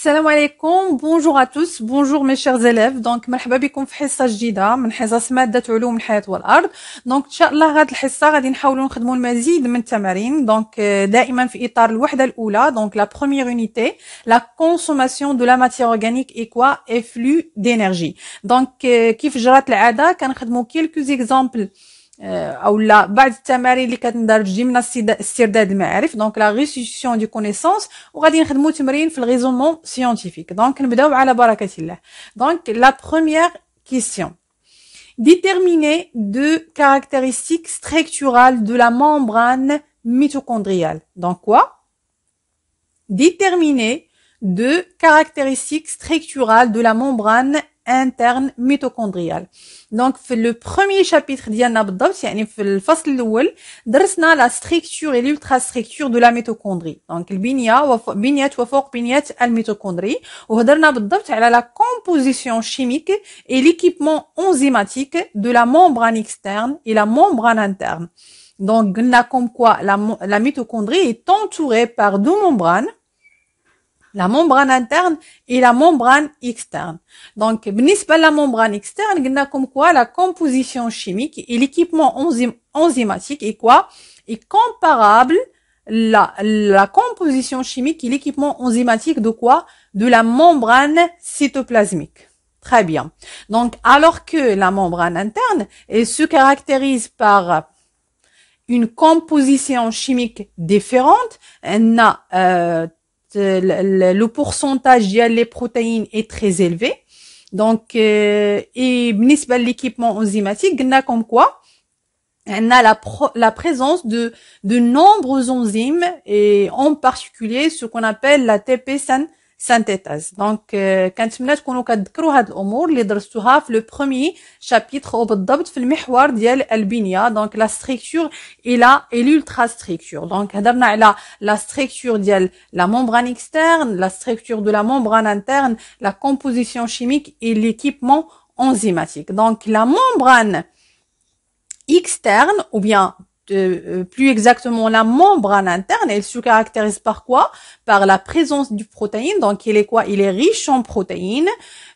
السلام عليكم بونجور ا توس بونجور مي شيرز élèves دونك مرحبا بكم في حصه جديده من حصص ماده علوم الحياه والارض دونك ان شاء الله غاد الحصه غادي نحاولوا نخدموا المزيد من التمارين دونك دائما في اطار الوحده الاولى دونك لا بروميير يونيتي لا كونسوماسيون دو لا ماتيير اورغانيك ايكوا اي فلو دينيرجي دونك كيف جرات العاده كنخدموا كيلكو زيكزامبل ou là بعد التمارين اللي كندرج من استرداد المعارف دونك لا ريسيسيون دي كونيسونس وغادي نخدموا تمرين في الريزومون سيانتيفيك دونك نبداو على بركه الله دونك لا بروميير كيسيون déterminer deux caractéristiques structurales de la membrane mitochondriale. Dans quoi Déterminer deux caractéristiques structurales de la membrane interne mitochondriale. Donc, le premier chapitre ديالنا بالضبط يعني la structure et l'ultra structure de la mitochondrie. Donc, ou وفوق بنية la composition chimique et l'équipement enzymatique de la membrane externe et la membrane interne. Donc, on comme quoi la, la mitochondrie est entourée par deux membranes la membrane interne et la membrane externe. Donc, ben, la membrane externe, a comme quoi la composition chimique et l'équipement enzymatique est quoi Est comparable la, composition chimique et l'équipement enzymatique de quoi De la membrane cytoplasmique. Très bien. Donc, alors que la membrane interne, elle se caractérise par une composition chimique différente, elle n'a euh, euh, le pourcentage des protéines est très élevé. Donc, euh, et l'équipement enzymatique, n'a comme quoi, elle a la, la présence de, de nombreuses enzymes et en particulier ce qu'on appelle la tp synthétise Donc, euh, quand tu qu'on a ces choses, les le premier chapitre au بالضبط ديال l'albinia Donc la structure et la et structure Donc, هضرنا على la structure ديال la membrane externe, la structure de la membrane interne, la composition chimique et l'équipement enzymatique. Donc, la membrane externe ou bien euh, plus exactement la membrane interne, elle se caractérise par quoi Par la présence du protéine. Donc, il est quoi Il est riche en protéines.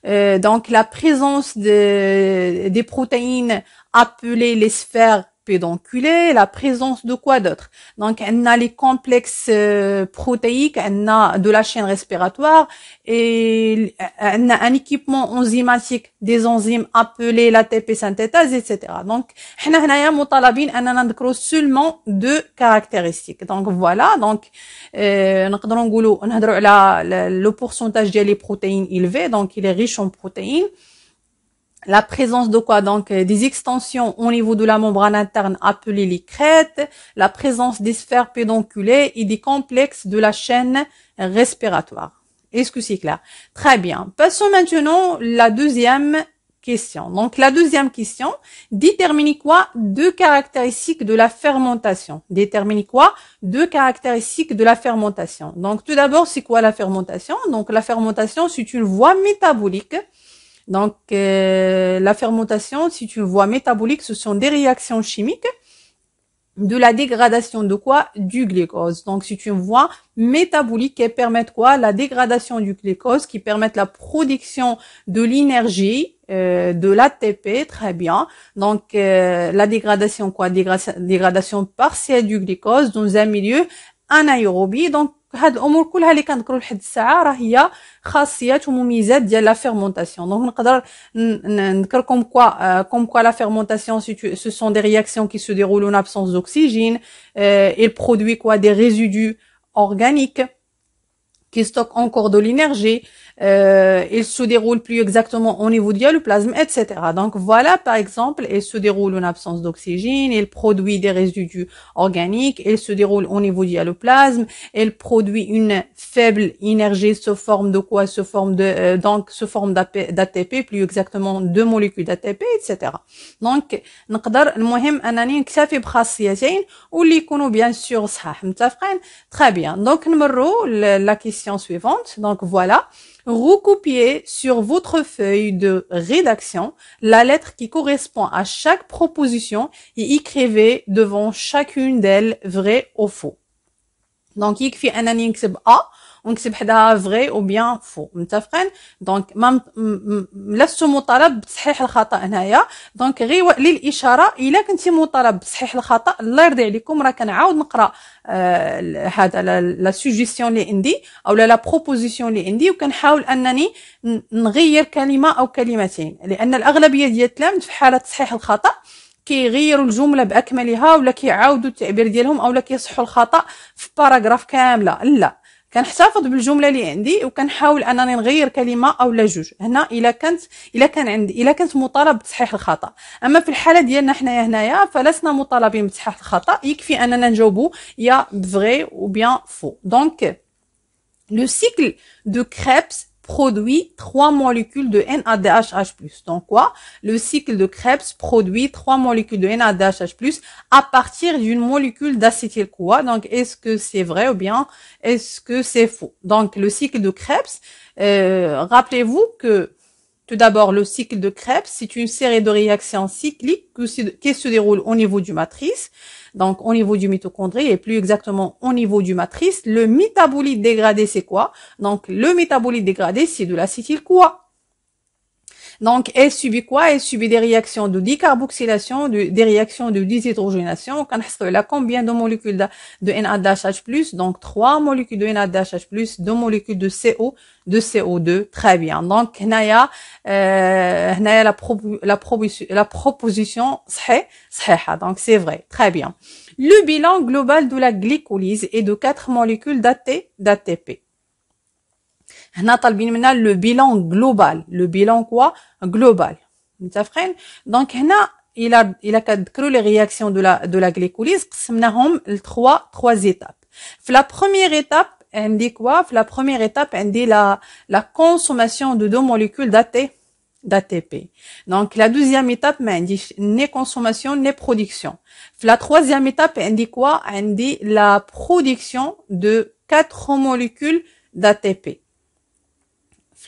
Euh, donc, la présence de, des protéines appelées les sphères pédonculé, la présence de quoi d'autre Donc, elle a les complexes euh, protéiques, elle a de la chaîne respiratoire et a un équipement enzymatique des enzymes appelées l'ATP synthétase, etc. Donc, on a seulement deux caractéristiques. Donc, voilà. Donc, euh, on a le pourcentage des protéines élevé, donc il est riche en protéines la présence de quoi Donc euh, des extensions au niveau de la membrane interne appelées les crêtes, la présence des sphères pédonculées et des complexes de la chaîne respiratoire. Est-ce que c'est clair Très bien. Passons maintenant la deuxième question. Donc la deuxième question, déterminez quoi Deux caractéristiques de la fermentation. Déterminez quoi Deux caractéristiques de la fermentation. Donc tout d'abord, c'est quoi la fermentation Donc la fermentation, c'est une voie métabolique donc, euh, la fermentation, si tu vois métabolique, ce sont des réactions chimiques de la dégradation de quoi Du glucose. Donc, si tu vois métabolique, qui permettent quoi La dégradation du glucose, qui permettent la production de l'énergie, euh, de l'ATP, très bien. Donc, euh, la dégradation quoi Dégradation partielle du glucose dans un milieu anaérobie, donc donc, comme quoi la fermentation, ce sont des réactions qui se déroulent en absence d'oxygène et euh, produisent des résidus organiques qui stockent encore de l'énergie. Euh, il se déroule plus exactement au niveau du hyaloplasme, etc. Donc voilà, par exemple, il se déroule en absence d'oxygène, il produit des résidus organiques, il se déroule au niveau du hyaloplasme, il produit une faible énergie sous forme de quoi Sous forme de euh, donc sous forme d'ATP, plus exactement deux molécules d'ATP, etc. Donc, نقدر المهم انني نكتفي بخاصيتين ou يكونوا bien sûr صحاح متفقين très bien donc نمروا la question suivante donc voilà Recopiez sur votre feuille de rédaction la lettre qui correspond à chaque proposition et écrivez devant chacune d'elles vrai ou faux. Donc, il y a un A, ونكتب حداها فغي او بيان فو متفقين دونك ما لست مطالب بتصحيح الخطا هنايا دونك غير للاشاره الا كنتي مطالب بتصحيح الخطا الله يرضي عليكم راه كنعاود نقرا آه، هذا لا سوجيسيون اللي عندي او لا بروبوزيسيون اللي عندي وكنحاول انني نغير كلمه او كلمتين لان الاغلبيه ديال التلامد في حاله تصحيح الخطا كيغيروا الجمله باكملها ولا كيعاودوا التعبير ديالهم اولا كيصحوا الخطا في باراغراف كامله لا كنحتفظ بالجمله اللي عندي وكنحاول انني نغير كلمه او لا جوج هنا الا كانت الا كان عندي الا كانت مطالب بتصحيح الخطا اما في الحاله ديالنا حنايا هنايا فلسنا مطالبين بتصحيح الخطا يكفي اننا نجاوبو يا فري او بيان فو دونك لو سيكل دو كريبس produit trois molécules de NADHH+. Donc quoi Le cycle de Krebs produit trois molécules de NADHH+ à partir d'une molécule d'acétyl-CoA. Donc est-ce que c'est vrai ou bien est-ce que c'est faux Donc le cycle de Krebs, euh, rappelez-vous que tout d'abord, le cycle de Krebs, c'est une série de réactions cycliques qui se déroulent au niveau du matrice, donc au niveau du mitochondrie et plus exactement au niveau du matrice. Le métabolite dégradé, c'est quoi Donc le métabolite dégradé, c'est de lacétyl quoi donc, elle subit quoi Elle subit des réactions de décarboxylation, des réactions de déshydrogénation. Elle a combien de molécules de, NADH+, donc trois molécules de NADH+, deux molécules de CO, de CO2. Très bien. Donc, Naya euh, la, la, proposition donc c'est vrai. Très bien. Le bilan global de la glycolyse est de quatre molécules d'ATP. On a le bilan global. Le bilan quoi Global. D'accord. Donc, on a, il a, il a créé les réactions de la, de la glycolyse. Ça fait trois, trois étapes. La première étape, on dit quoi La première étape, on dit la, la consommation de deux molécules d'ATP. Donc, la deuxième étape, on dit ni consommation ni production. La troisième étape, on quoi On dit la production de quatre molécules d'ATP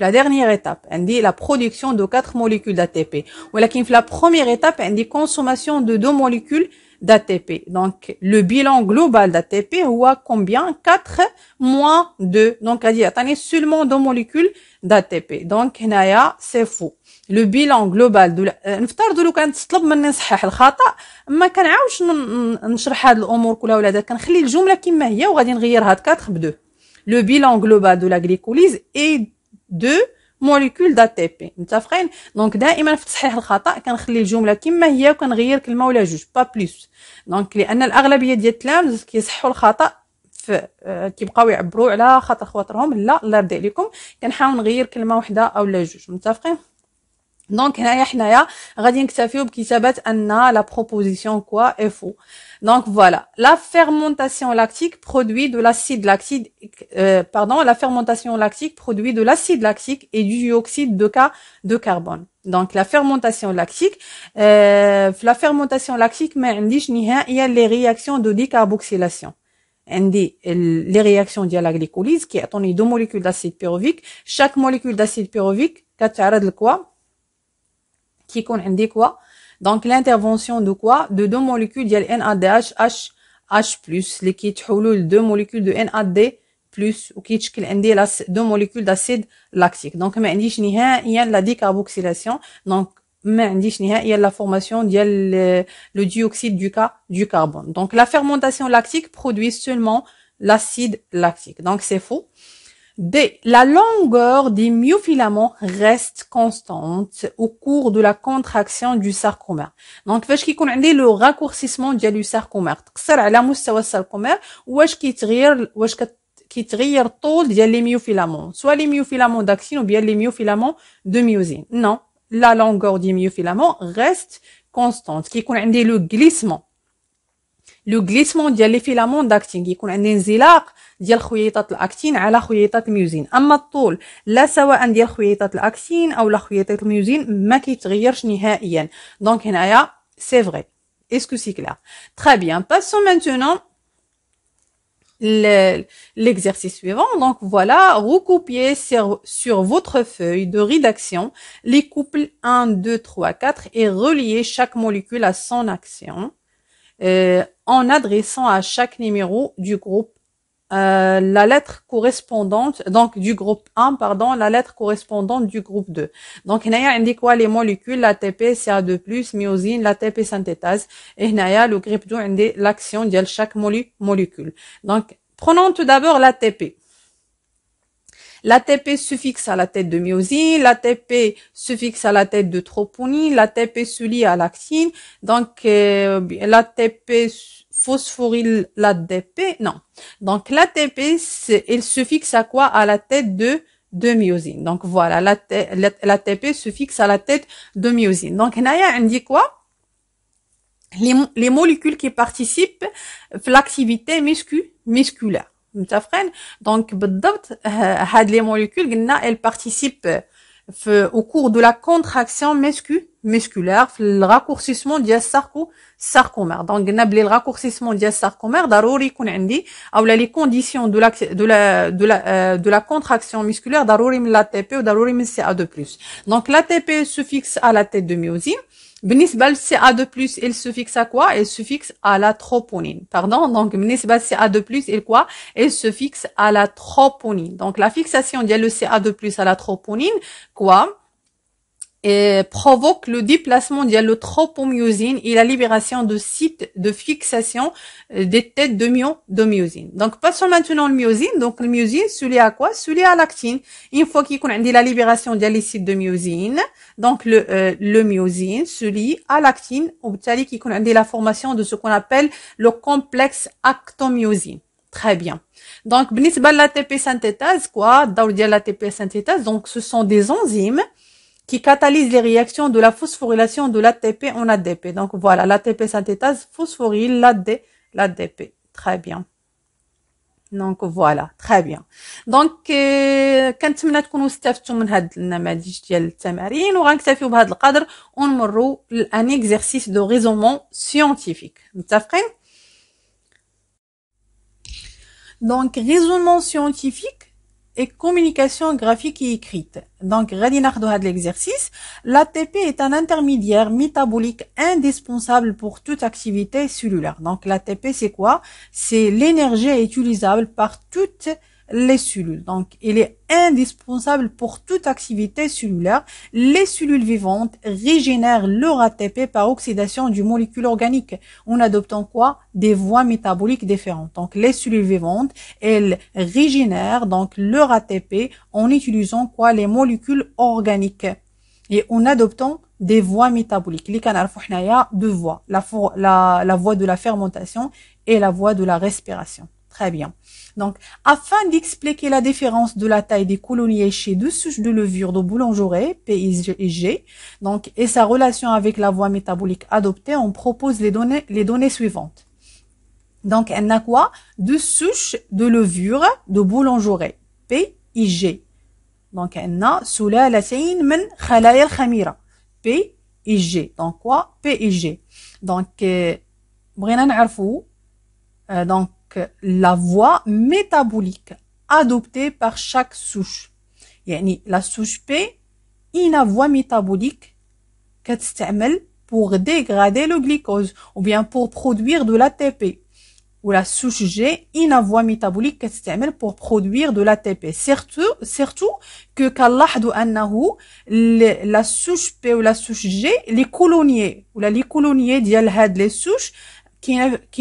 la dernière étape indique la production de quatre molécules d'ATP ou la la première étape indique consommation de deux molécules d'ATP donc le bilan global d'ATP ou a combien quatre moins deux donc elle dit attendez seulement deux molécules d'ATP donc il c'est faux le bilan global de en faitar de loca n'est-ce pas le cas mais quand nous allons nous expliquer les choses cela ou la deuxième phrase qui est ce qui est ou alors il y le bilan global de la euh, l'agriculture دو موليكول داتيبي تي بي متفقين دونك دائما في تصحيح الخطا كنخلي الجمله كما هي وكنغير كلمه ولا جوج با بليس دونك لان الاغلبيه ديال التلاميذ كيصحوا الخطا كيبقاو يعبروا على خاطر خواطرهم لا الله يرضي عليكم كنحاول نغير كلمه واحده اولا جوج متفقين Donc, là, احنايا غادي نكتفيو بكتابة أن la proposition quoi est faux. Donc voilà, la fermentation lactique produit de l'acide lactique, euh, pardon, la fermentation lactique produit de l'acide lactique et du dioxyde de, carbone. Donc la fermentation lactique, euh, la fermentation lactique, mais il y a les réactions de décarboxylation. dit les réactions de la glycolyse qui attendent deux molécules d'acide pyruvique. Chaque molécule d'acide pyruvique, كتعرض quoi? qui quoi donc l'intervention de quoi de deux molécules de H les deux molécules de NAD plus ou qui deux molécules d'acide lactique donc mais il y a la décarboxylation donc mais il y a la formation du dioxyde du, du carbone donc la fermentation lactique produit seulement l'acide lactique donc c'est faux D. La longueur des myofilaments reste constante au cours de la contraction du sarcomère. Donc, fais-je qui le raccourcissement du sarcomère? C'est à la mousse du sarcomère, ou est-ce qui trire, ou les myofilaments? Soit les myofilaments d'axine ou bien les myofilaments de myosine. Non. La longueur des myofilaments reste constante. Qui connaît le glissement? le glissement ديال لي فيلامون داكتين كيكون عندنا انزلاق ديال خيوطات الاكتين على خيوطات الميوزين اما الطول لا سواء ديال ما كيتغيرش نهائيا هنايا l'exercice suivant. Donc voilà, recopiez sur, sur, votre feuille de rédaction les couples 1, 2, 3, 4 et reliez chaque molécule à son action. Euh, en adressant à chaque numéro du groupe euh, la lettre correspondante, donc du groupe 1, pardon, la lettre correspondante du groupe 2. Donc, Naya indique quoi les molécules, l'ATP, CA2+, myosine, l'ATP synthétase, et Naya le groupe 2 l'action de chaque molécule. Donc, prenons tout d'abord l'ATP. L'ATP se fixe à la tête de myosine, l'ATP se fixe à la tête de troponine, l'ATP se lie à l'actine, donc euh, l'ATP phosphoryl l'ADP, non. Donc l'ATP, il fixe à quoi À la tête de de myosine. Donc voilà, l'ATP se fixe à la tête de myosine. Donc on dit quoi les, les, molécules qui participent à l'activité musculaire donc les molécules qu'on participent au cours de la contraction musculaire le raccourcissement ديال sarcomère donc le raccourcissement les conditions de la la contraction musculaire d'arori l'ATP ou CA2+ donc l'ATP se fixe à la tête de myosine Benisbal ca plus, il se fixe à quoi Il se fixe à la troponine. Pardon, donc Benisbal ca plus, il quoi Il se fixe à la troponine. Donc la fixation e a le ca de plus à la troponine, quoi provoque le déplacement de tropomyosine et la libération de sites de fixation euh, des têtes de, de myosine. Donc, passons maintenant le myosine. Donc, le myosine, celui à quoi? Celui à l'actine. Une fois qu'il a la libération des sites de myosine, donc le, euh, le myosine, celui à l'actine, ou qui a la formation de ce qu'on appelle le complexe actomyosine. Très bien. Donc, l'ATP synthétase, quoi? Dans l'ATP synthétase, donc ce sont des enzymes qui catalyse les réactions de la phosphorylation de l'ATP en ADP. Donc voilà, l'ATP synthétase phosphoryle l'ADP. Très bien. Donc voilà, très bien. Donc quand euh, que nous tu un exercice de raisonnement scientifique. Donc raisonnement scientifique et communication graphique et écrite. Donc, radinardo de l'exercice. L'ATP est un intermédiaire métabolique indispensable pour toute activité cellulaire. Donc, l'ATP, c'est quoi? C'est l'énergie utilisable par toute les cellules. Donc, il est indispensable pour toute activité cellulaire. Les cellules vivantes régénèrent leur ATP par oxydation du molécule organique en adoptant quoi Des voies métaboliques différentes. Donc, les cellules vivantes, elles régénèrent donc leur ATP en utilisant quoi Les molécules organiques et en adoptant des voies métaboliques. Les canaux deux voies, la voie de la fermentation et la voie de la respiration. Très bien. Donc, afin d'expliquer la différence de la taille des colonies chez deux souches de levure de boulangerie, PIG, donc, et sa relation avec la voie métabolique adoptée, on propose les données, les données suivantes. Donc, elle n'a quoi? Deux souches de levure de boulangerie, PIG. Donc, on a سلالتين khamira, p i PIG. Donc, quoi? PIG. Donc, euh, euh donc, la voie métabolique adoptée par chaque souche la souche P une voie métabolique pour dégrader le glucose ou bien pour produire de l'ATP ou la souche G une voie métabolique qu'elle pour produire de l'ATP surtout surtout que qu'Allah la souche P ou la souche G les coloniers ou la les coloniers les souches qui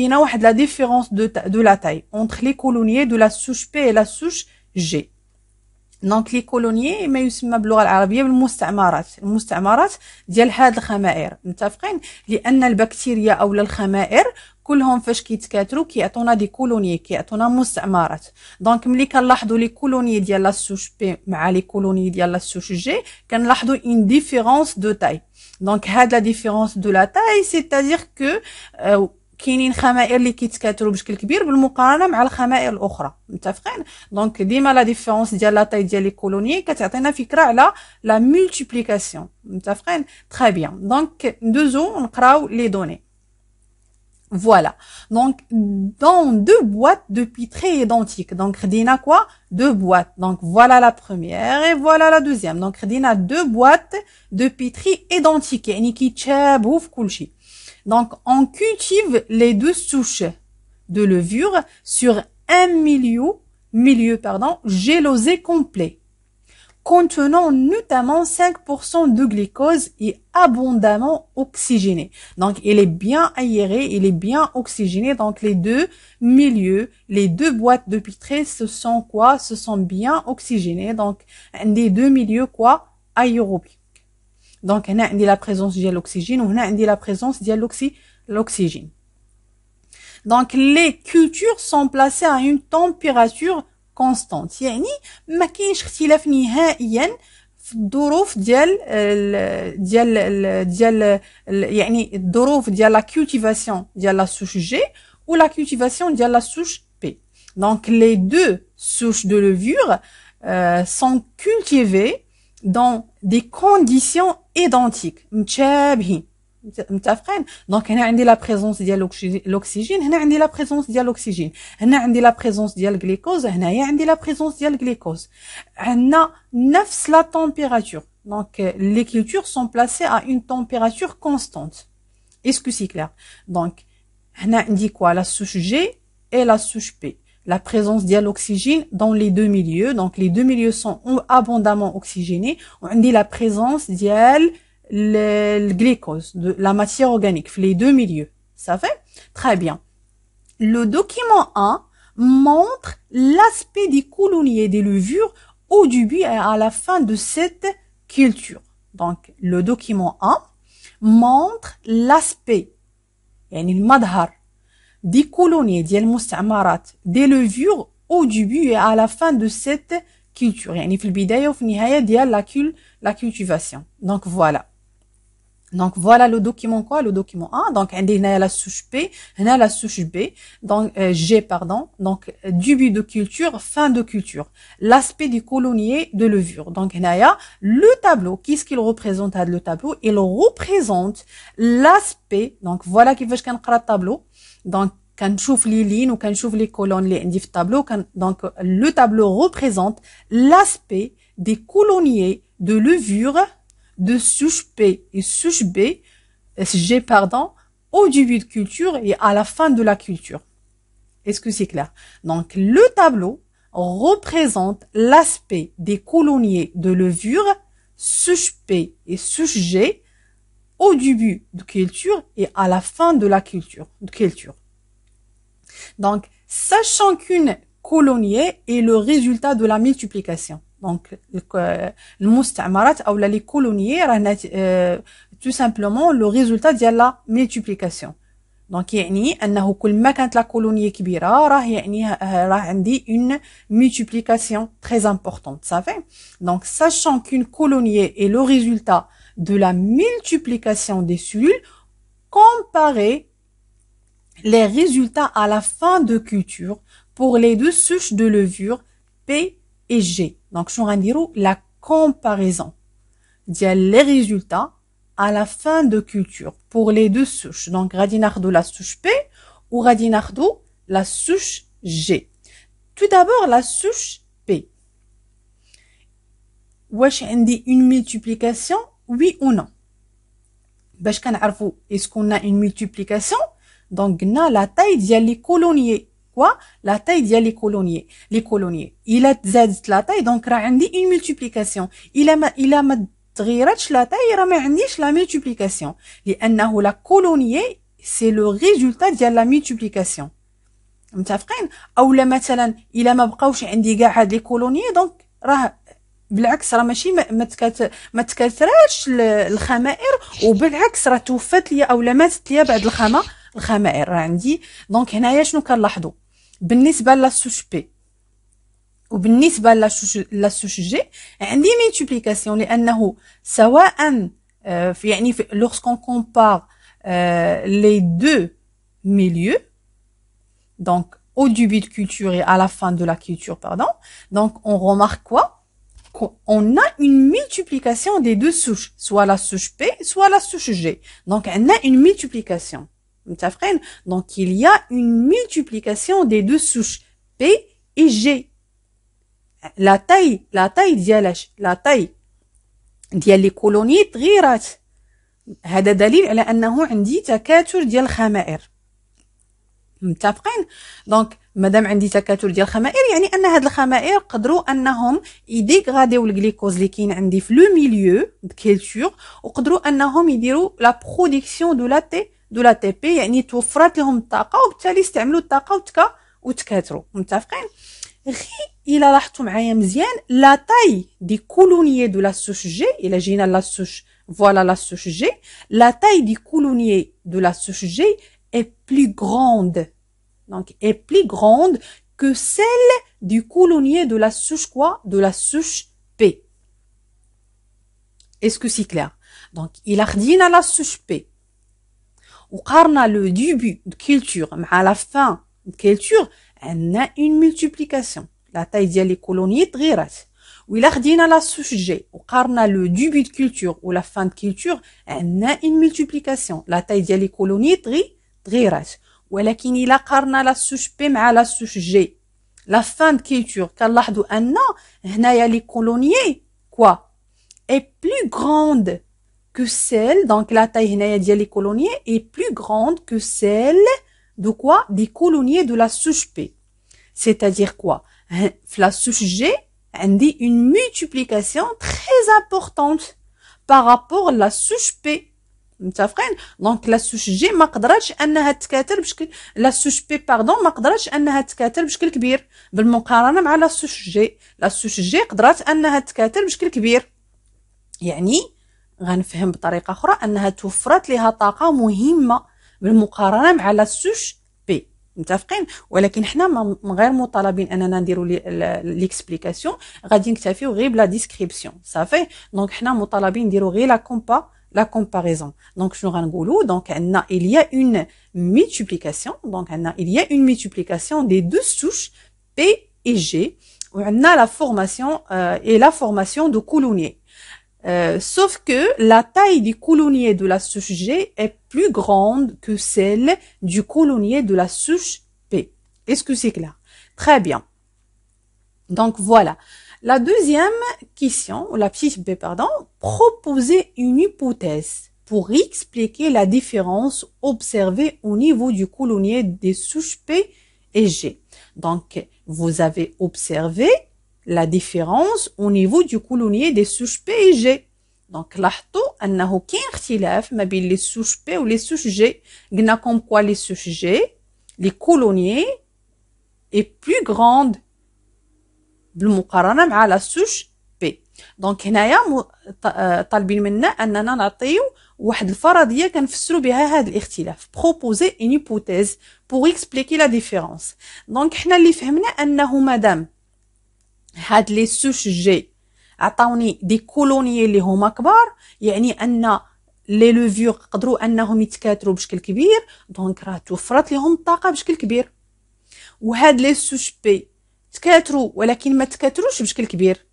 a la différence de, de la taille entre les coloniers de la souche P et la souche G. دونك لي كولوني ما يسمى باللغه العربيه بالمستعمرات المستعمرات ديال هاد الخمائر متفقين لان البكتيريا او الخمائر كلهم فاش كيتكاثروا كيعطونا دي كولوني كيعطونا مستعمرات دونك ملي كنلاحظوا لي كولوني ديال لا سوش بي مع لي كولوني ديال لا سوش جي كنلاحظوا اون ديفيرونس دو تاي دونك هاد لا ديفيرونس دو لا تاي سي تادير كو qu'il y a des choses qui sont plus grandes en comparaison avec les choses d'autres. comprenez Donc, c'est la différence de la taille des colonies qui nous donne l'idée de la multiplication. Vous comprenez Très bien. Donc, deux zones, on les données. Voilà. Donc, dans deux boîtes de pétri identiques. Donc, on a quoi Deux boîtes. Donc, voilà la première et voilà la deuxième. Donc, on a deux boîtes de pétri identiques. C'est-à-dire qu'ils sont tous identiques. Donc, on cultive les deux souches de levure sur un milieu, milieu, pardon, gélosé complet, contenant notamment 5% de glucose et abondamment oxygéné. Donc, il est bien aéré, il est bien oxygéné. Donc, les deux milieux, les deux boîtes de pitré, ce sont quoi? Ce sont bien oxygénés. Donc, les deux milieux, quoi? Aérobie. Donc, on a la présence de l'oxygène ou on a la présence de l'oxygène. Donc, les cultures sont placées à une température constante. يعني ما كاينش اختلاف نهائيا في الظروف ديال ديال ديال يعني الظروف ديال la كولتيفاسيون ديال la souche G ou la cultivation de la souche P. Donc les deux souches de levure euh, sont cultivées dans des conditions identiques Donc elle la هنا de l'oxygène, présence a l'oxygène هنا de l'oxygène, présence a l'oxygène présence de la بريزونس on a la عندي présence la ديال On a نفس la température Donc, euh, les cultures sont placées à une température constante. Est-ce que c'est clair? Donc, on a quoi? La souche G et la souche P la présence de l'oxygène dans les deux milieux. Donc, les deux milieux sont abondamment oxygénés. On dit la présence de le glycose, de la matière organique, les deux milieux. Ça fait Très bien. Le document 1 montre l'aspect des colonies et des levures au début et à la fin de cette culture. Donc, le document 1 montre l'aspect, le madhar, des colonies, des mustamarat, des levures au début et à la fin de cette culture. يعني la, la cultivation. Donc voilà. Donc voilà le document quoi Le document 1. Donc on a la souche P, a la souche B, donc euh, G pardon. Donc début de culture, fin de culture. L'aspect du colonier de levure. Donc on a le tableau. Qu'est-ce qu'il représente le tableau Il représente l'aspect. Donc voilà qui veut qu'on le tableau. Donc quand on لي les lignes ou quand on عندي les colonnes, les دونك tableau, donc le tableau représente l'aspect des colonniers de souche P et souche G, pardon, au début de culture et à la fin de la culture. Est-ce que c'est clair? Donc, le tableau représente l'aspect des colonniers de levure, souche P et souche G, au début de culture et à la fin de la culture. De culture. Donc, sachant qu'une colonie est le résultat de la multiplication. Donc, le euh, moustamarat ou les colonies, euh, euh, tout simplement le résultat de la multiplication. Donc, il y a une multiplication très importante, ça Donc, sachant qu'une colonie est le résultat de la multiplication des cellules comparée les résultats à la fin de culture pour les deux souches de levure P et G. Donc, je vais dire la comparaison. les résultats à la fin de culture pour les deux souches. Donc, radinardo la souche P ou radinardo la souche G. Tout d'abord, la souche P. a une multiplication, oui ou non? Bah, est-ce qu'on a une multiplication? دونك قلنا لا تاي ديال لي كولونيي كوا لا تاي ديال لي كولونيي لي كولونيي الا تزادت لا تاي دونك راه عندي اون ملتيبليكاسيون الا ما الا ما تغيرتش لا تاي راه ما عنديش لا ملتيبليكاسيون لانه لا كولونيي سي لو ريزولتا ديال لا ملتيبليكاسيون متفقين اولا مثلا الا ما بقاوش عندي كاع هاد لي كولونيي دونك راه بالعكس راه ماشي ما تكت ما تكثراتش الخمائر وبالعكس راه توفات ليا اولا ماتت ليا بعد الخامه الخمائر عندي دونك هنايا شنو كنلاحظوا بالنسبه للسوش بي وبالنسبه للسوش جي عندي ميتيبليكاسيون لانه سواء في يعني في لوغسكون كومبار لي دو ميليو دونك au début de culture et à la fin de la culture, pardon. Donc, on remarque quoi Qu'on a une multiplication des deux souches, soit la souche P, soit la souche G. Donc, on a une multiplication. Donc, il y a une multiplication des deux souches, P et G. La taille, la taille la taille ديال لي هذا دليل على انه عندي تكاثر ديال الخمائر متفقين دونك مادام عندي تكاثر ديال الخمائر يعني ان هاد الخمائر قدروا انهم اللي كاين عندي في لو ميليو وقدروا de la tp, y'a ni t'offrâte hum ta'ka ou t'saliste imlu ta'ka ou t'ka ou t'ka trop. M'tafren? Ri, il a l'artume aïemzien, la taille du coulonnier de la souche g, il a gêné la souche, voilà la souche g, la taille du coulonnier de la souche g est plus grande. Donc, est plus grande que celle du coulonnier de la souche quoi? De la souche p. Est-ce que c'est clair? Donc, il a l'artume aïemzien, la souche p. Car nous le début de culture, mais à la fin de culture, nous a une multiplication. La taille d'aller coloniser, très rapide. Ou il a dit dans la souche G, ou car le début de culture, ou la fin de culture, nous a une multiplication. La taille d'aller coloniser, très rapide. Ou elle a dit dans la souche P, mais la souche G, la fin de culture, quand elle a dit un an, nous avons aller quoi est plus grande que celle, donc la taille les coloniers est plus grande que celle de quoi Des colonies de la souche P. C'est-à-dire quoi hein, La souche G dit une multiplication très importante par rapport à la souche P. Donc la souche G maqdratch anna ha tkater la souche P pardon maqdratch anna ha tkater bishkel kbir par muqarana à la souche G la souche G qdrat anna ha tkater bishkel kbir yani غنفهم بطريقه اخرى انها توفرت لها طاقه مهمه بالمقارنه مع لا سوش بي متفقين ولكن حنا من غير مطالبين اننا نديروا ليكسبليكاسيون غادي نكتفيو غير بلا ديسكريبسيون صافي دونك حنا مطالبين نديرو غير لا كومبا la comparaison. Donc, je nous donc, il y a une multiplication, donc, il y a une multiplication des deux souches P et G. On a la formation, euh, et la formation de Coulombier. Euh, sauf que la taille du colonnier de la souche G est plus grande que celle du colonnier de la souche P. Est-ce que c'est clair Très bien. Donc voilà. La deuxième question, la fiche B, pardon, proposer une hypothèse pour expliquer la différence observée au niveau du colonnier des souches P et G. Donc, vous avez observé la différence au niveau du colonier des souches P et G. Donc, l'hatto, en n'a aucun retilève, mais bien les souches P ou les souches G. Gna comme quoi les souches G, les coloniers, est plus grande. Blu mokaranam à la souche P. Donc, hna ya, euh, talbil m'na, en nan a t'yu, ou a de faradia, can fassou bi Proposer une hypothèse pour expliquer la différence. Donc, hna l'ifemna en n'a au madame. هاد لي جي عطاوني دي كولوني اللي هما كبار يعني ان لي لوفيو قدروا انهم يتكاثروا بشكل كبير دونك راه توفرت لهم الطاقه بشكل كبير وهاد لي بي تكاثروا ولكن ما تكاثروش بشكل كبير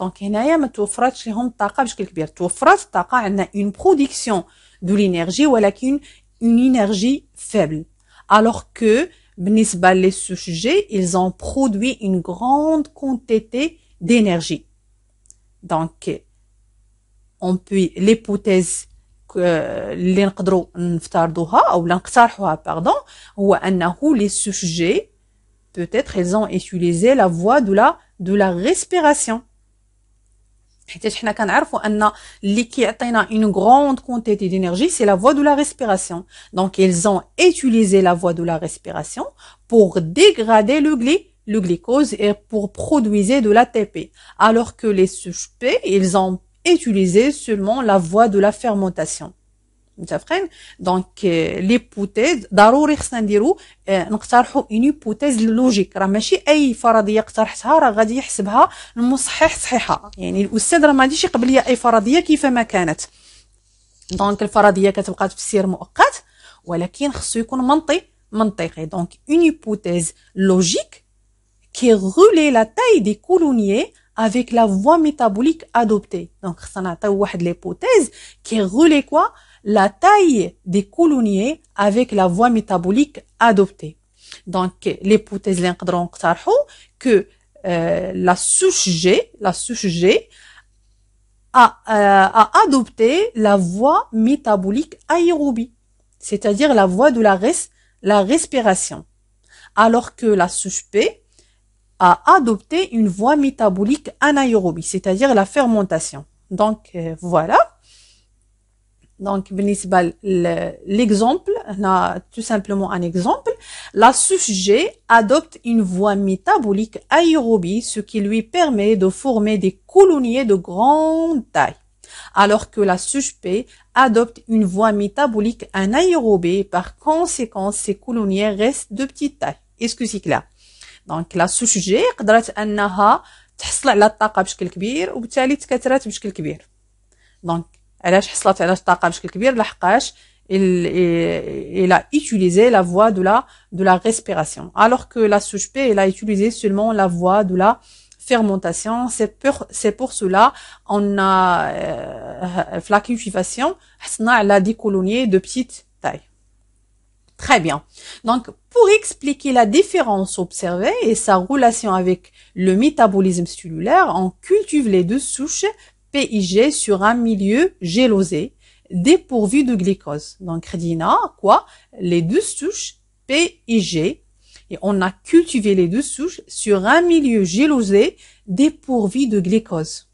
دونك هنايا ما توفرتش لهم الطاقه بشكل كبير توفرت الطاقه عندنا اون برودكسيون دو لينيرجي ولكن اون انرجي فابل الوغ كو Bnisbal les sujets, ils ont produit une grande quantité d'énergie. Donc, on peut l'hypothèse que nftarduha ou او pardon, pardon, هو انه peut-être ils ont utilisé la voie de la de la respiration حيت حنا كنعرفوا ان اللي كيعطينا une grande quantité d'énergie, c'est la voie de la respiration. Donc, ils ont utilisé la voie de la respiration pour dégrader le glycose le glucose et pour produire de l'ATP, alors que les suspects, ils ont utilisé seulement la voie de la fermentation. متفقين دونك بوتيز euh, ضروري خصنا نديرو نقترحوا اون بوتيز لوجيك راه ماشي اي فرضيه اقترحتها راه غادي يحسبها المصحح صحيحه يعني الاستاذ راه ما غاديش يقبل اي فرضيه كيف ما كانت دونك الفرضيه كتبقى تفسير مؤقت ولكن خصو يكون منطقي منطقي دونك اون بوتيز لوجيك كي غولي لا تاي دي كولونيي avec la voie métabolique adoptée. Donc, ça n'a pas une hypothèse qui est quoi la taille des coulonniers avec la voie métabolique adoptée. Donc, l'hypothèse que euh, la G, la G a, euh, a, adopté la voie métabolique aérobie, c'est-à-dire la voie de la, respiration, alors que la P a adopté une voie métabolique anaérobie, c'est-à-dire la fermentation. Donc, euh, voilà. Donc, l'exemple, on a tout simplement un exemple. La souche G adopte une voie métabolique aérobie, ce qui lui permet de former des colonniers de grande taille. Alors que la souche P adopte une voie métabolique anaérobie, par conséquent, ses colonniers restent de petite taille. Est-ce que c'est clair? Donc, la sujet, قدرت انها تحصل على الطاقة بشكل كبير وبالتالي تكاثرت بشكل كبير. Donc, elle il a utilisé la voie de la de la respiration alors que la souche P elle a utilisé seulement la voie de la fermentation c'est pour c'est pour cela on a euh, la cultivation elle a décolonié de petite taille Très bien. Donc, pour expliquer la différence observée et sa relation avec le métabolisme cellulaire, on cultive les deux souches PIG sur un milieu gélosé dépourvu de glucose. Donc, Redina, quoi Les deux souches PIG. Et on a cultivé les deux souches sur un milieu gélosé dépourvu de glucose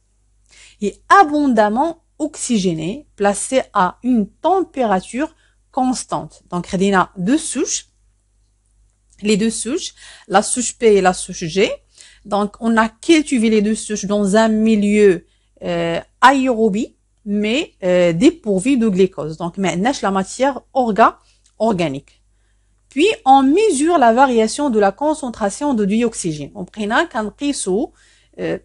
et abondamment oxygéné, placé à une température constante. Donc, Redina, deux souches, les deux souches, la souche P et la souche G. Donc, on a cultivé les deux souches dans un milieu euh, aérobie, mais euh, dépourvue de glucose. Donc, mais maintenant, la matière orga organique. Puis, on mesure la variation de la concentration de dioxygène. On prend qu'un euh,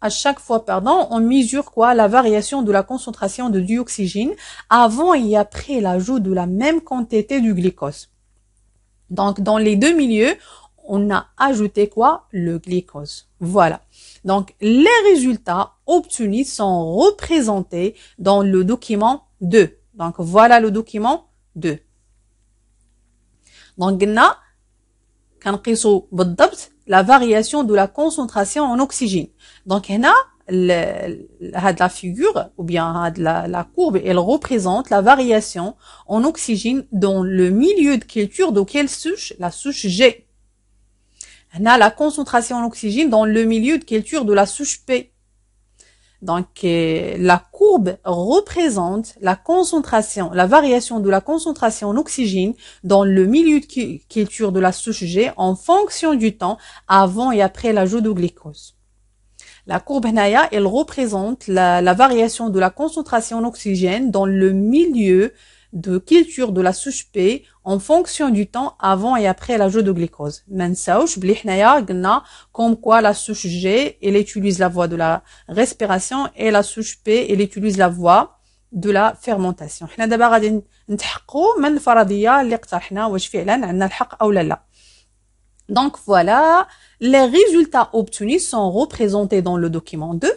à chaque fois, pardon, on mesure quoi La variation de la concentration de dioxygène avant et après l'ajout de la même quantité de glucose. Donc, dans les deux milieux, on a ajouté quoi Le glucose. Voilà. Donc, les résultats obtenus sont représentés dans le document 2. Donc, voilà le document 2. Donc, quand la variation de la concentration en oxygène. Donc, هنا a la figure ou bien la, la courbe, elle représente la variation en oxygène dans le milieu de culture de quelle souche La souche G. On a la concentration en oxygène dans le milieu de culture de la souche P. Donc, euh, la courbe représente la concentration, la variation de la concentration en oxygène dans le milieu de culture de la souche G en fonction du temps avant et après l'ajout de glucose. La courbe Naya, elle représente la, la, variation de la concentration en oxygène dans le milieu de culture de la souche P en fonction du temps avant et après l'ajout de glucose. comme quoi la souche G, elle utilise la voie de la respiration et la souche P, elle utilise la voie de la fermentation. حنا دابا غادي نتحققوا من الفرضيه اللي اقترحنا واش فعلا عندنا الحق Donc voilà, les résultats obtenus sont représentés dans le document 2.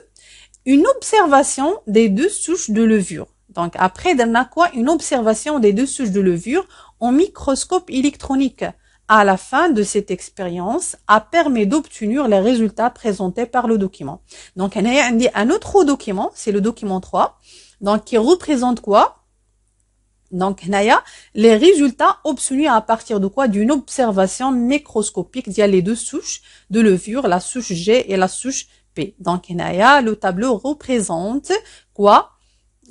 Une observation des deux souches de levure. Donc après, on a quoi Une observation des deux souches de levure en microscope électronique. À la fin de cette expérience, a permis d'obtenir les résultats présentés par le document. Donc, un autre document, c'est le document 3, donc qui représente quoi donc, Naya, les résultats obtenus à partir de quoi D'une observation microscopique via les deux souches de levure, la souche G et la souche P. Donc, Naya, le tableau représente quoi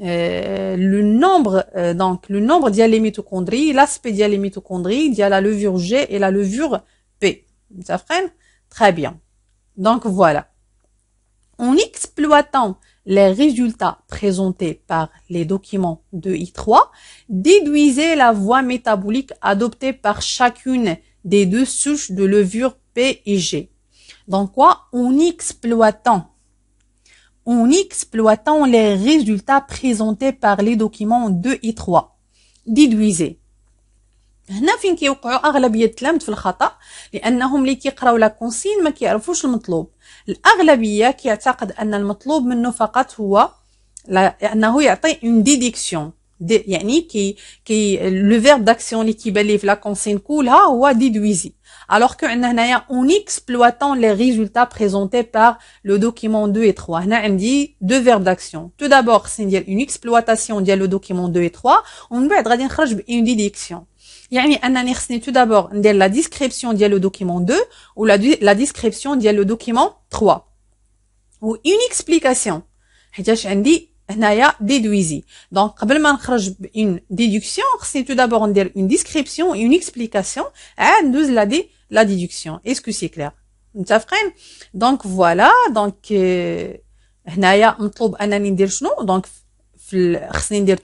euh, le nombre euh, donc le nombre ديال les mitochondries l'aspect ديال les mitochondries a la levure G et la levure P Ça très bien donc voilà en exploitant les résultats présentés par les documents de I3 déduisez la voie métabolique adoptée par chacune des deux souches de levure P et G dans quoi en exploitant en exploitant les résultats présentés par les documents 2 et 3. Déduisez. هنا فين كيوقعوا اغلبيه التلامذ في الخطا لانهم اللي كيقراو لا كونسين ما كيعرفوش المطلوب الاغلبيه كيعتقد ان المطلوب منه فقط هو لانه يعطي اون ديديكسيون يعني كي كي لو فيرب داكسيون اللي كيبان في لا كونسين كلها هو ديدويزي alors que on a exploitant les résultats présentés par le document 2 et 3 on a dit deux verbes d'action tout d'abord c'est une exploitation ديال le document 2 et 3 on بعد غادي نخرج une déduction يعني On a tout d'abord la description ديال le document 2 ou la, la description ديال le document 3 ou une explication حيتاش عندي donc قبل ما نخرج une déduction c'est tout d'abord une description une explication et nous la la déduction est-ce que c'est clair donc voilà donc il euh, مطلوب انني ندير شنو donc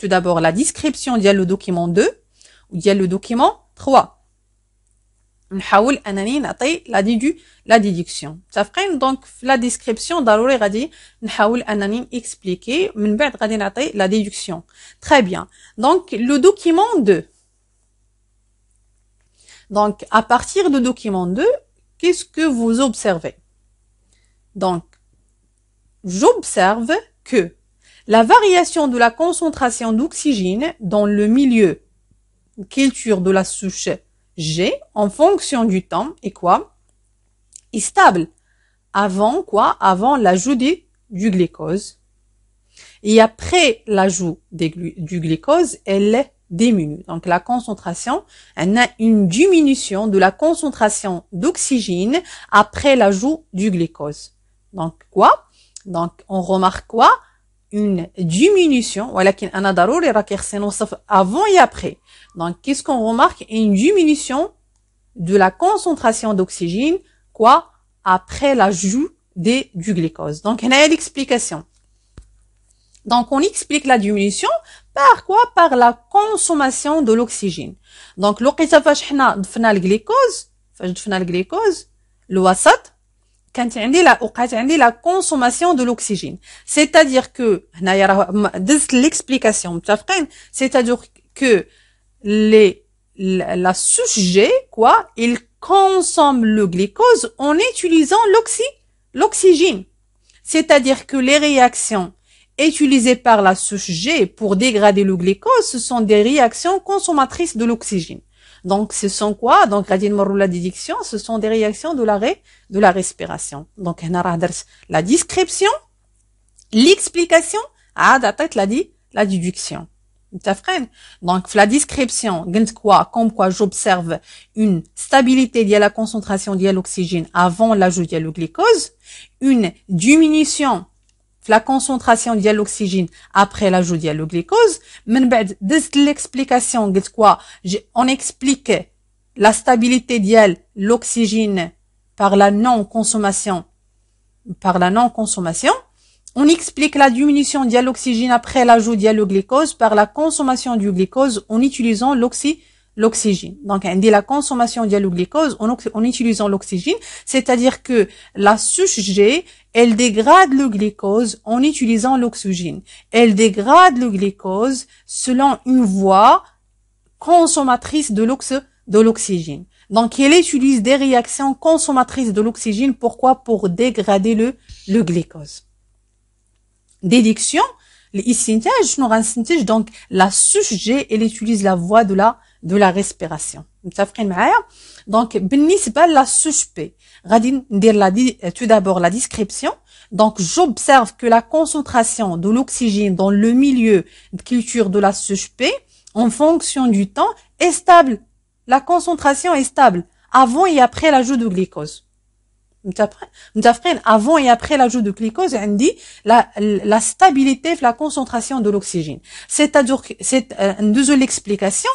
tout d'abord la description ديال le document 2 ou وديال le document 3 نحاول انني نعطي لا ديدو لا ديديكسيون متفقين دونك في la ديسكريبسيون ضروري غادي نحاول انني اكسبليكي من بعد غادي نعطي لا تري بيان 2 Donc, à partir du document 2, qu'est-ce que vous observez Donc, j'observe que la variation de la concentration d'oxygène dans le milieu culture de la souche G, en fonction du temps, et quoi Est stable. Avant quoi Avant l'ajout du, du glucose. Et après l'ajout du glucose, elle est diminue. Donc la concentration, elle a une diminution de la concentration d'oxygène après l'ajout du glucose. Donc quoi Donc on remarque quoi Une diminution. Voilà qu'il y a avant et après. Donc, qu'est-ce qu'on remarque Une diminution de la concentration d'oxygène, quoi, après l'ajout des, du glucose. Donc, il y a l'explication. Donc, on explique la diminution par quoi Par la consommation de l'oxygène. Donc, l'occasion fait la le glucose, le glucose, le quand il la, la consommation de l'oxygène. C'est-à-dire que, l'explication, c'est-à-dire que, les, la, sujet, quoi, il consomme le glucose en utilisant l'oxygène. C'est-à-dire que les réactions utilisées par la sujet pour dégrader le glucose, ce sont des réactions consommatrices de l'oxygène. Donc, ce sont quoi? Donc, la la déduction ce sont des réactions de l'arrêt, de la respiration. Donc, la description, l'explication, ah, la dit la déduction. Donc, la description, quoi, comme quoi j'observe une stabilité liée la concentration liée l'oxygène avant l'ajout de la glucose, une diminution la concentration de l'oxygène après l'ajout de la glucose. Mais ben, l'explication, quoi, on explique la stabilité de l'oxygène par la non-consommation, par la non-consommation. On explique la diminution de l'oxygène après l'ajout de glucose par la consommation du glucose en utilisant l'oxygène. Donc, on hein, dit la consommation de glucose en, utilisant l'oxygène, c'est-à-dire que la G, elle dégrade le glucose en utilisant l'oxygène. Elle dégrade le glucose selon une voie consommatrice de l'oxygène. Donc, elle utilise des réactions consommatrices de l'oxygène. Pourquoi Pour dégrader le, le glucose dédiction les nous donc la sujet elle utilise la voie de la de la respiration. Donc principal, la sujet غادي ندير la tout d'abord la description. Donc j'observe que la concentration de l'oxygène dans le milieu de culture de la sujet en fonction du temps est stable. La concentration est stable avant et après l'ajout de glucose avant et après l'ajout de glucose dit la la stabilité la concentration de l'oxygène c'est-à-dire c'est l'explication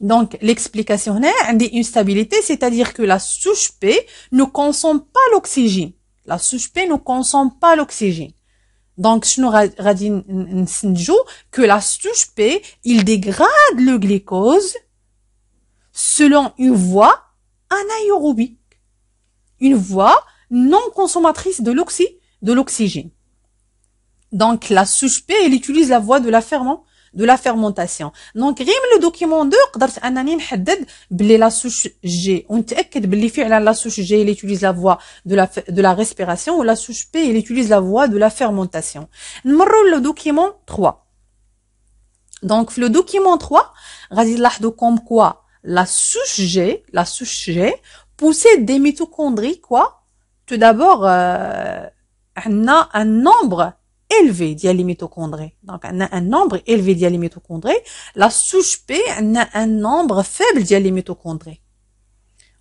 donc l'explication est une stabilité c'est-à-dire que la souche P ne consomme pas l'oxygène la souche P ne consomme pas l'oxygène donc, je nous que la souche P, il dégrade le glucose selon une voie anaérobique. Une voie non consommatrice de l'oxy, de l'oxygène. Donc, la suspect, elle utilise la voie de la ferment, de la fermentation. Donc, crime le document 2, قدرت la souche G, On la souche G elle utilise la voie de la de la respiration ou la souche P elle utilise la voie de la fermentation. le document 3. Donc, le document 3, comme quoi la souche G, la souche G possède des mitochondries quoi tout d'abord, euh, on a un nombre élevé de mitochondries. Donc, on a un nombre élevé de mitochondries. La souche P, on a un nombre faible de mitochondries.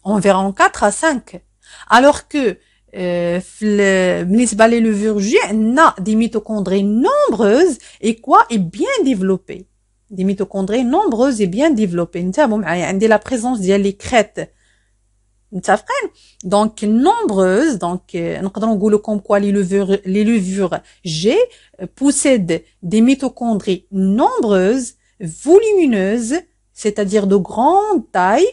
Environ 4 à 5. Alors que, euh, le levurgie, on a des mitochondries nombreuses et quoi? Et bien développées. Des mitochondries nombreuses et bien développées. On a la présence les donc, nombreuses, nombreuses donc euh, نقدروا نقولوا كوم comme quoi les levures, euh, possèdent des mitochondries nombreuses volumineuses c'est-à-dire de grande taille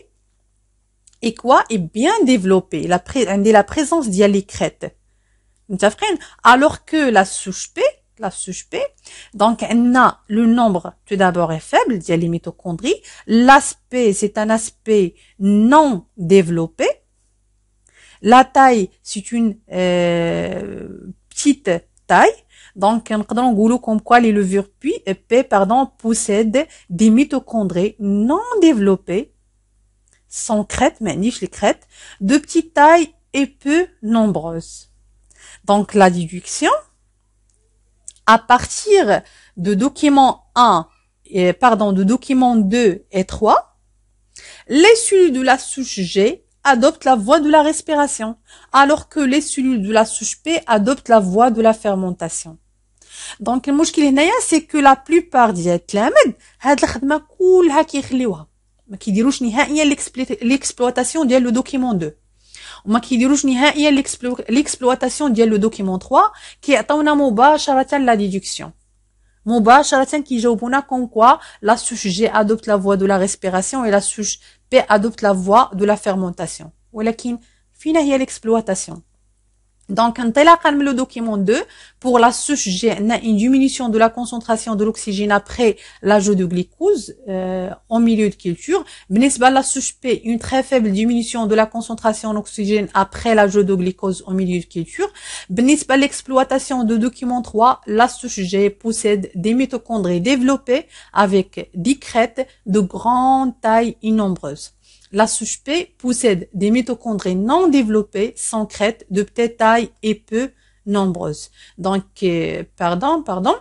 et quoi et bien développées. la, présence la présence dialécrète alors que la souche P donc, on a le nombre tout d'abord est faible, il les mitochondries. L'aspect, c'est un aspect non développé. La taille, c'est une euh, petite taille. Donc, grand goulot comme quoi les levures puis, euh, P pardon, possèdent des mitochondries non développées, sans crête, mais niche les crêtes, de petite taille et peu nombreuses. Donc, la déduction, à partir de documents 1, et, pardon, de documents 2 et 3, les cellules de la souche G adoptent la voie de la respiration, alors que les cellules de la souche P adoptent la voie de la fermentation. Donc, le problème c'est que la plupart des tlamèdes, الخدمة كلها l'exploitation ديال le document 2. On maquille toujours ni hé est l'exploitation dit le document 3 qui est un amoba de la déduction. Moba chargé de qui je vous quoi la souche G adopte la voie de la respiration et la souche P adopte la voie de la fermentation. Oulakine est l'exploitation. Donc, à calme le document 2. Pour la souche, on a une diminution de la concentration de l'oxygène après l'ajout de glucose euh, au en milieu de culture. Bnesba la souche P, une très faible diminution de la concentration d'oxygène après l'ajout de glucose au milieu de culture. Bnisba l'exploitation de document 3, la souche G possède des mitochondries développées avec des crêtes de grande taille et nombreuses. La P possède des mitochondries non développées, sans crête, de petite taille et peu nombreuses. Donc, euh, pardon, pardon.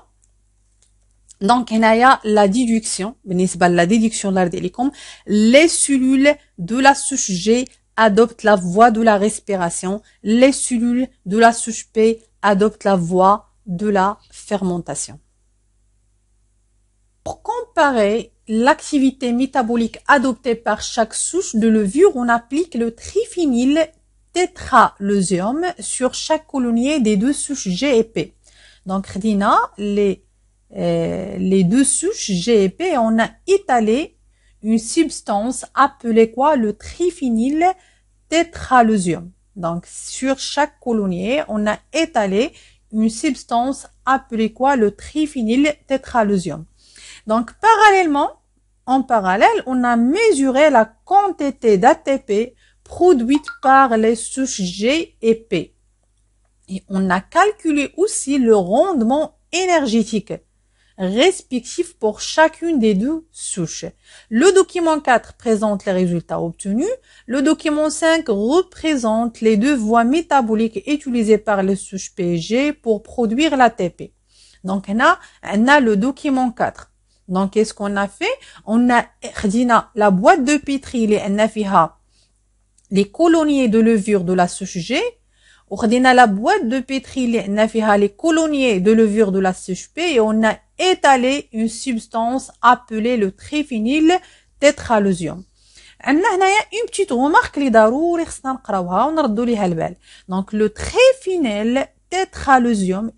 Donc, il y a la déduction, la déduction les cellules de la G adoptent la voie de la respiration, les cellules de la P adoptent la voie de la fermentation. Pour comparer l'activité métabolique adoptée par chaque souche de levure, on applique le triphényl tétralosium sur chaque colonier des deux souches G Donc, Dina, les, euh, les deux souches G on a étalé une substance appelée quoi Le triphényl tétralosium. Donc, sur chaque colonier, on a étalé une substance appelée quoi Le triphényl tétralosium. Donc, parallèlement, en parallèle, on a mesuré la quantité d'ATP produite par les souches G et P. Et on a calculé aussi le rendement énergétique respectif pour chacune des deux souches. Le document 4 présente les résultats obtenus. Le document 5 représente les deux voies métaboliques utilisées par les souches P et G pour produire l'ATP. Donc, on a, on a le document 4. Donc, qu'est-ce qu'on a fait On a la boîte de pétri, les colonies de levure de la sujé. on a la boîte de pétri, les colonies de levure de la sujé et on a étalé une substance appelée le triphényl tétralusium. عندنا هنايا اون بتيت غومارك اللي ضروري خصنا نقراوها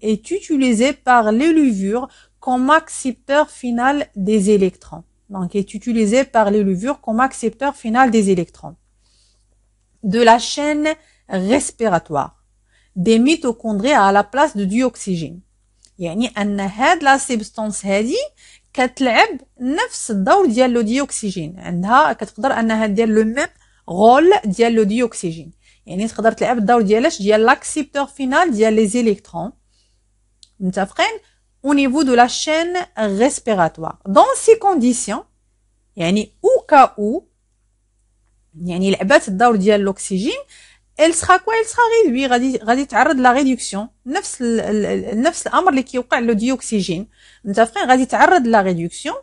est utilisé par les levures comme accepteur final des électrons. Donc, est utilisé par les levures comme accepteur final des électrons. De la chaîne respiratoire. Des mitochondries à la place de dioxygène. يعني ان هاد لا سيبستونس هادي كتلعب نفس الدور ديال لو ديوكسيجين عندها كتقدر انها دير لو ميم غول ديال لو ديوكسيجين يعني تقدر تلعب الدور ديالاش ديال لاكسيبتور فينال ديال لي زيليكترون متفقين au niveau de la chaîne respiratoire. Dans ces conditions, يعني au cas où يعني لعبات الدور ديال الاكسجين elle sera quoi elle sera réduite غادي غادي تعرض لا ريدكسيون نفس نفس الامر اللي كيوقع لو ديوكسيجين متفقين غادي تعرض لا ريدكسيون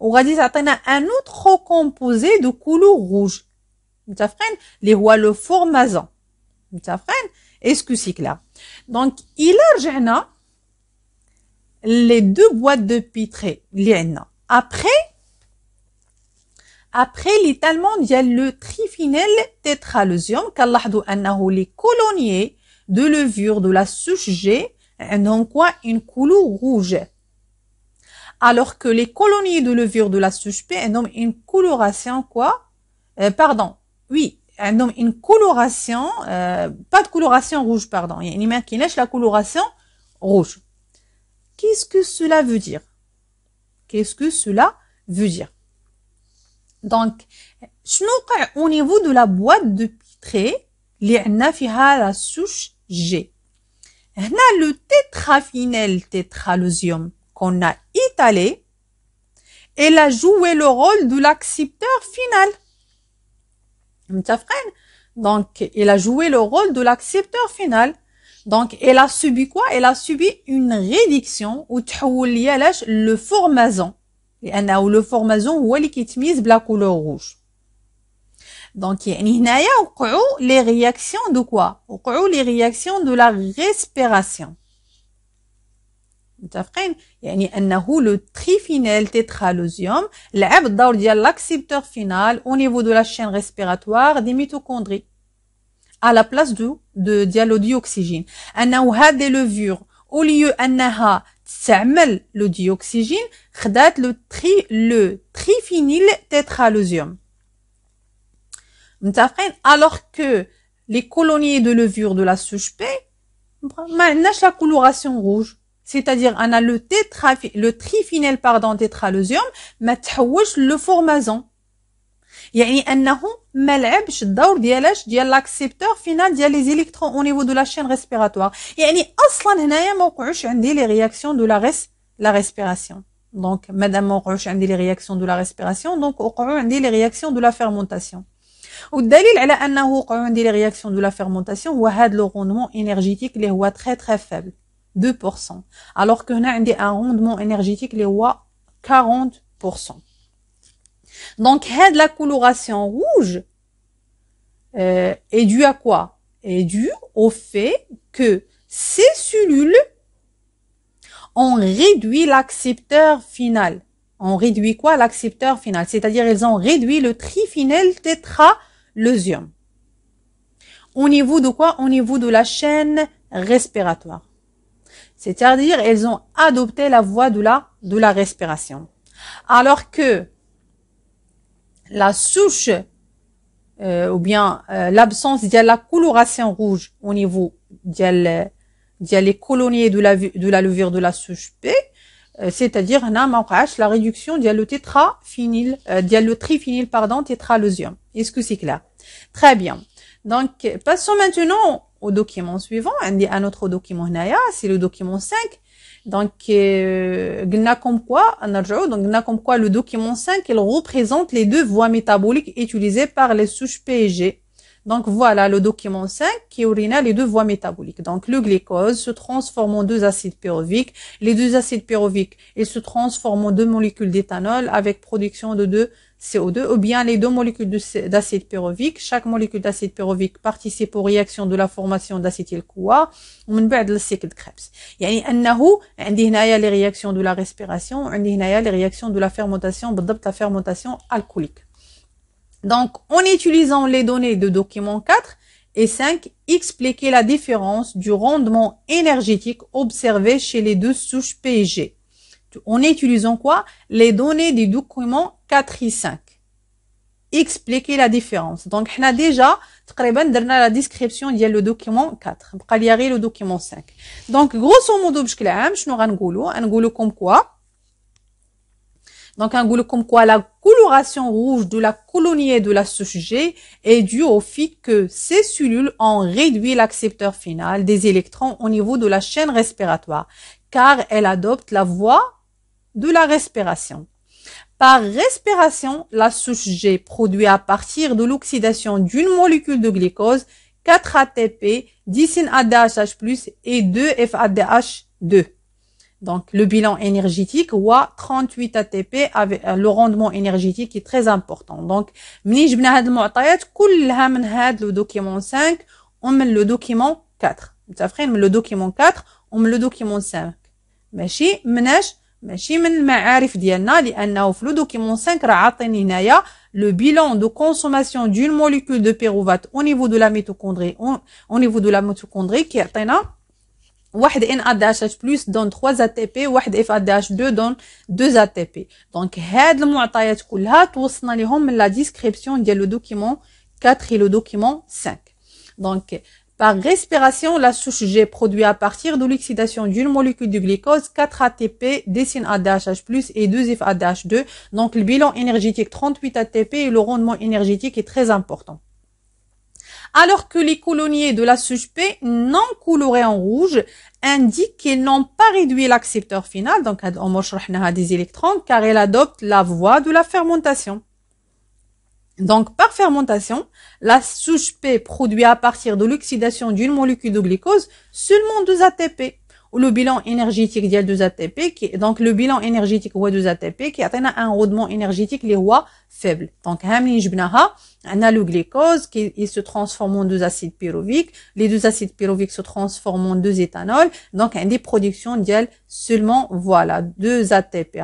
وغادي تعطينا ان اوتر كومبوزي دو كولور روج a اللي هو لو فورمازون متفقين اسكو les deux boîtes de pitre viennent. Après, après l'étalement a le triphenyl tétralosium en a les colonies de levure de la souche G ont quoi une couleur rouge alors que les colonies de levure de la souche P ont une coloration quoi euh, pardon oui ont une coloration euh, pas de coloration rouge pardon Il une image qui nache la coloration rouge Qu'est-ce que cela veut dire Qu'est-ce que cela veut dire Donc, au niveau de la boîte de pitré, la souche G. le tétrafinel tétralosium qu'on a étalé, elle a joué le rôle de l'accepteur final. Donc, il a joué le rôle de l'accepteur final. Donc, elle a subi quoi Elle a subi une réduction ou le formazon. Le elle est la couleur rouge. Donc, il y a les réactions de quoi Les réactions de la respiration. le انه لو tétralosium تيترالوزيوم لعب الدور ديال l'accepteur final au niveau de la chaîne respiratoire des mitochondries à la place de, de On a Anna ou levure, des levures, au lieu anna le dioxygène, date le tri, le trifinyl tétralosium. alors que les colonies de levures de la souche P, ma, la coloration rouge. C'est-à-dire, on a le tétra, le trifinel, pardon, tétralosium, ma, le formazon. Il y a un accepteur final, il y a les électrons au niveau de la chaîne respiratoire. Il y a un aslan, il les réactions de la respiration. Donc, madame Morosh indique les réactions de la respiration, donc on dit les réactions de la fermentation. Ou David, il y a un morosh, les réactions de la fermentation, où le rendement énergétique est très très faible, 2%. Alors que nous un rendement énergétique, il est 40%. Donc, la coloration rouge euh, est due à quoi Est due au fait que ces cellules ont réduit l'accepteur final. On réduit quoi L'accepteur final. C'est-à-dire, elles ont réduit le tétra tétralosium. Au niveau de quoi Au niveau de la chaîne respiratoire. C'est-à-dire, elles ont adopté la voie de la, de la respiration. Alors que la souche euh, ou bien euh, l'absence de la coloration rouge au niveau de les colonies de la, de la levure de la souche P, euh, c'est-à-dire la réduction de le tétraphinyl, de le triphinyl, pardon, tétralosium. Est-ce que c'est clair Très bien. Donc, passons maintenant au document suivant, un autre document, c'est le document 5, donc, euh, comme donc comme quoi le document 5, il représente les deux voies métaboliques utilisées par les souches PEG. Donc voilà le document 5 qui orina les deux voies métaboliques. Donc le glucose se transforme en deux acides pyruviques. Les deux acides pyruviques, ils se transforment en deux molécules d'éthanol avec production de deux CO2 ou bien les deux molécules d'acide pyruvique. Chaque molécule d'acide pyruvique participe aux réactions de la formation d'acétyl-CoA ومن بعد cycle en يعني Il y a les réactions de la respiration y هنايا les réactions de la fermentation la fermentation alcoolique. Donc, en utilisant les données de document 4 et 5, expliquer la différence du rendement énergétique observé chez les deux souches P en utilisant quoi Les données du document 4 et 5. Expliquer la différence. Donc, on a déjà, dans la description, il y a le document 4. Il y a le document 5. Donc, grosso modo, je vais vous comme quoi donc, un goulot comme quoi la coloration rouge de la colonie de la sujet est due au fait que ces cellules ont réduit l'accepteur final des électrons au niveau de la chaîne respiratoire, car elle adopte la voie de la respiration. Par respiration, la souche G produit à partir de l'oxydation d'une molécule de glycose 4 ATP, 10 ADHH+, et 2 FADH2. Donc, le bilan énergétique, ou 38 ATP, avec euh, le rendement énergétique est très important. Donc, le document 5, on met le document 4. le document 4, on met le document 5. Mais le document 5 le bilan de consommation d'une molécule de pyruvate au niveau de la mitochondrie, au niveau de la mitochondrie, qui est N ADH plus donne 3 ATP, ou fadh 2 donne 2 ATP. Donc, vous avez le la description de document 4 et le document 5. Donc, par respiration, la souche G produit à partir de l'oxydation d'une molécule de glycose 4 ATP, dessine ADH+, et 2 FADH2. Donc, le bilan énergétique 38 ATP et le rendement énergétique est très important. Alors que les coloniers de la souche P non colorés en rouge indiquent qu'ils n'ont pas réduit l'accepteur final, donc on des électrons, car elle adopte la voie de la fermentation. Donc, par fermentation, la souche P produit à partir de l'oxydation d'une molécule de glucose seulement 2 ATP. Ou le bilan énergétique d'IL 2 ATP, qui, donc le bilan énergétique roi 2 ATP, qui atteint un rendement énergétique les rois faibles. Donc, Hamlin on a le glucose qui se transforme en deux acides pyroviques. Les deux acides pyroviques se transforment en deux éthanols. Donc, un des productions d'IL seulement, voilà, 2 ATP,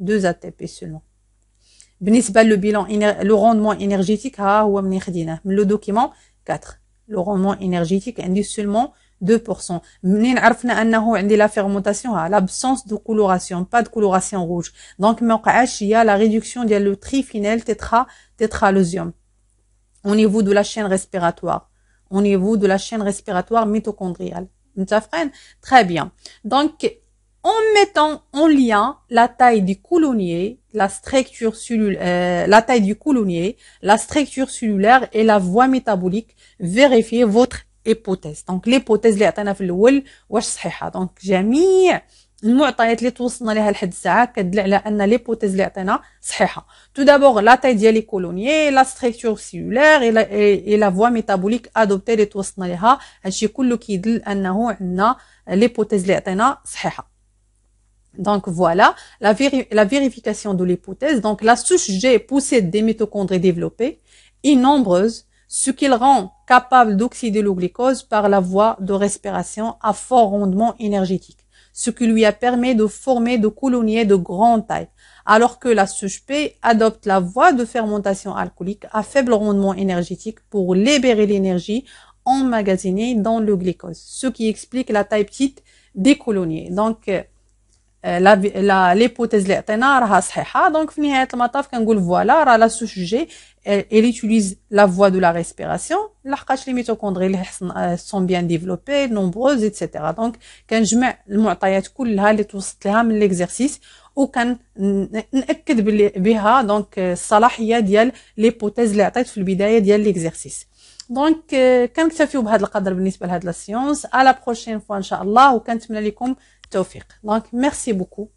2 ATP seulement le bilan le rendement énergétique à le document 4 le rendement énergétique indice seulement 2% la fermentation à l'absence de coloration pas de coloration rouge donc il il a la réduction de le final tétra tetralosium au niveau de la chaîne respiratoire au niveau de la chaîne respiratoire mitochondriale ça très bien donc en mettant en lien la taille du colonier, la structure cellulaire, la taille du colonier, la structure cellulaire et la voie métabolique. Vérifiez votre hypothèse. Donc l'hypothèse اللي عطينا في الاول واش صحيحه Donc جميع المعطيات اللي توصلنا لها لحد الساعه كتدل على ان ليبوتيز اللي عطينا صحيحه تو دابور لا تاي ديال لي كولونيي لا ستركتور سيلولير اي لا فوا ميتابوليك ادوبتي اللي توصلنا لها هادشي كله كيدل انه عندنا ليبوتيز اللي عطينا صحيحه donc voilà, la, vérification de l'hypothèse. Donc la souche G possède des mitochondries développées et nombreuses, ce qui le rend capable d'oxyder le glucose par la voie de respiration à fort rendement énergétique, ce qui lui a permis de former de colonies de grande taille, alors que la souche P adopte la voie de fermentation alcoolique à faible rendement énergétique pour libérer l'énergie emmagasinée dans le glucose, ce qui explique la taille petite des colonies. Donc لا ليبوتيز اللي عطينا راها صحيحه دونك في نهايه المطاف كنقول فوالا راه لا سوجي elle utilise لا فوا دو لا ريسبيراسيون لحقاش لي ميتوكوندري اللي حسن سون بيان ديفلوبي نومبروز ايتترا دونك كنجمع المعطيات كلها اللي توصلت لها من ليكزيرسيس وكان ناكد بها دونك الصلاحيه ديال ليبوتيز اللي عطيت في البدايه ديال ليكزيرسيس دونك كنكتفيو بهذا القدر بالنسبه لهاد لا سيونس على بروشين فوا ان شاء الله وكنتمنى لكم Donc, merci beaucoup.